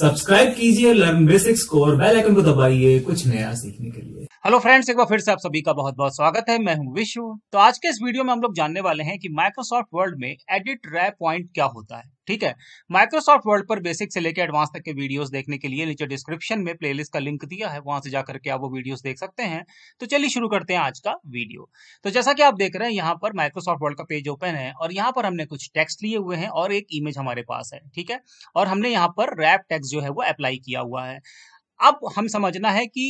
subscribe कीजिए learn basics को और बेल आइकन को दबाइए कुछ नया सीखने के लिए हेलो फ्रेंड्स एक बार फिर से आप सभी का बहुत बहुत स्वागत है मैं हूं विश्व तो आज के इस वीडियो में हम लोग जानने वाले हैं कि माइक्रोसॉफ्ट वर्ल्ड में एडिट रैप पॉइंट क्या होता है ठीक है माइक्रोसॉफ्ट वर्ल्ड पर बेसिक से लेकर एडवांस तक के वीडियोस देखने के लिए नीचे डिस्क्रिप्शन में प्लेलिस्ट का लिंक दिया है वहां से जाकर के आप वो वीडियोस देख सकते हैं तो चलिए शुरू करते हैं आज का वीडियो तो जैसा कि आप देख रहे हैं यहाँ पर माइक्रोसॉफ्ट वर्ल्ड का पेज ओपन है और यहाँ पर हमने कुछ टेक्स्ट लिए हुए हैं और एक इमेज हमारे पास है ठीक है और हमने यहाँ पर रैप टेक्स जो है वो अप्लाई किया हुआ है अब हम समझना है कि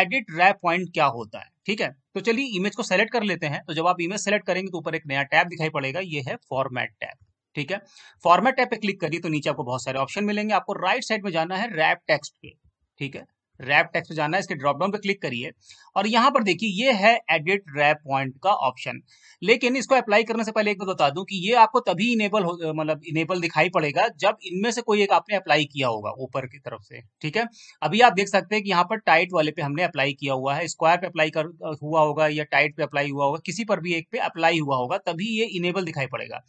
एडिट रैप पॉइंट क्या होता है ठीक है तो चलिए इमेज को सेलेक्ट कर लेते हैं तो जब आप इमेज सेलेक्ट करेंगे तो ऊपर एक नया टैब दिखाई पड़ेगा ये है फॉर्मेट टैब ठीक है फॉर्मेट टैब पे क्लिक करिए तो नीचे आपको बहुत सारे ऑप्शन मिलेंगे आपको राइट साइड में जाना है रैप टेक्स्ट पे ठीक है रैप टेक्स्ट जाना है इसके ड्रॉप डाउन पे क्लिक करिए और यहाँ पर देखिए ये है एडिट रैप पॉइंट का ऑप्शन लेकिन इसको अप्लाई करने से पहले एक बात बता दूं कि ये आपको तभी इनेबल मतलब इनेबल दिखाई पड़ेगा जब इनमें से कोई एक आपने अप्लाई किया होगा ऊपर की तरफ से ठीक है अभी आप देख सकते हैं कि यहाँ पर टाइट वाले पे हमने अप्लाई किया हुआ है स्क्वायर पे अप्लाई कर हुआ होगा या टाइट पे अप्लाई हुआ होगा किसी पर भी एक पे अप्लाई हुआ होगा तभी ये इनेबल दिखाई पड़ेगा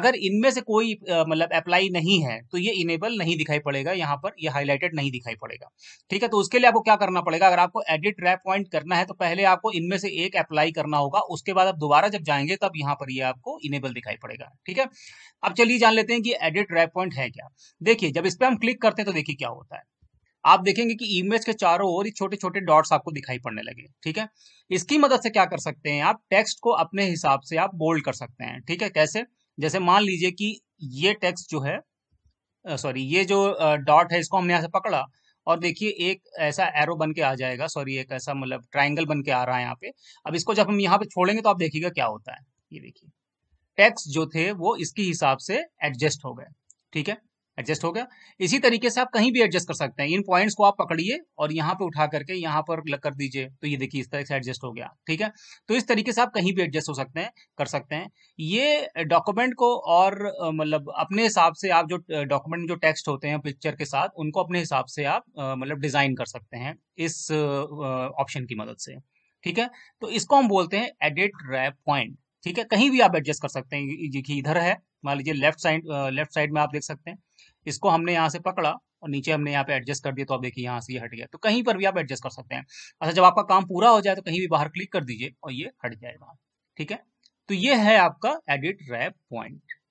अगर इनमें से कोई मतलब अप्लाई नहीं है तो ये इनेबल नहीं दिखाई पड़ेगा यहाँ पर ये हाईलाइटेड नहीं दिखाई पड़ेगा ठीक है तो उसके लिए आपको क्या करना पड़ेगा अगर आपको एडिट रैप पॉइंट करना है तो पहले आपको इनमें से एक अप्लाई करना होगा उसके बाद आप दोबारा जब जाएंगे तब यहाँ पर ये आपको इनेबल दिखाई पड़ेगा ठीक है अब चलिए जान लेते हैं कि एडिट रैप पॉइंट है क्या देखिए जब इस पर हम क्लिक करते हैं तो देखिए क्या होता है आप देखेंगे कि इमेज के चारों ओर ही छोटे छोटे डॉट्स आपको दिखाई पड़ने लगे ठीक है इसकी मदद से क्या कर सकते हैं आप टेक्स्ट को अपने हिसाब से आप बोल्ड कर सकते हैं ठीक है कैसे जैसे मान लीजिए कि ये टेक्स्ट जो है सॉरी ये जो डॉट है इसको हमने यहाँ से पकड़ा और देखिए एक ऐसा एरो बन के आ जाएगा सॉरी एक ऐसा मतलब ट्राइंगल बन के आ रहा है यहाँ पे अब इसको जब हम यहाँ पे छोड़ेंगे तो आप देखिएगा क्या होता है ये देखिए टैक्स जो थे वो इसके हिसाब से एडजस्ट हो गए ठीक है एडजस्ट हो गया इसी तरीके से आप कहीं भी एडजस्ट कर सकते हैं इन पॉइंट्स को आप पकड़िए और यहाँ पे उठा करके यहाँ पर लग कर दीजिए तो ये देखिए इस तरह से एडजस्ट हो गया ठीक है तो इस तरीके से आप कहीं भी एडजस्ट हो सकते हैं कर सकते हैं ये डॉक्यूमेंट को और मतलब अपने हिसाब से आप जो डॉक्यूमेंट जो टेक्स्ट होते हैं पिक्चर के साथ उनको अपने हिसाब से आप मतलब डिजाइन कर सकते हैं इस ऑप्शन की मदद से ठीक है तो इसको हम बोलते हैं एडिट रैप पॉइंट ठीक है कहीं भी आप एडजस्ट कर सकते हैं देखिए इधर है मान लीजिए लेफ्ट साइड लेफ्ट साइड में आप देख सकते हैं इसको हमने यहाँ से पकड़ा और नीचे हमने यहाँ पे एडजस्ट कर दिया तो आप देखिए यहाँ से ये यह हट गया तो कहीं पर भी आप एडजस्ट कर सकते हैं अच्छा जब आपका काम पूरा हो जाए तो कहीं भी बाहर क्लिक कर दीजिए और ये हट जाएगा ठीक है तो ये है आपका एडिट रैप पॉइंट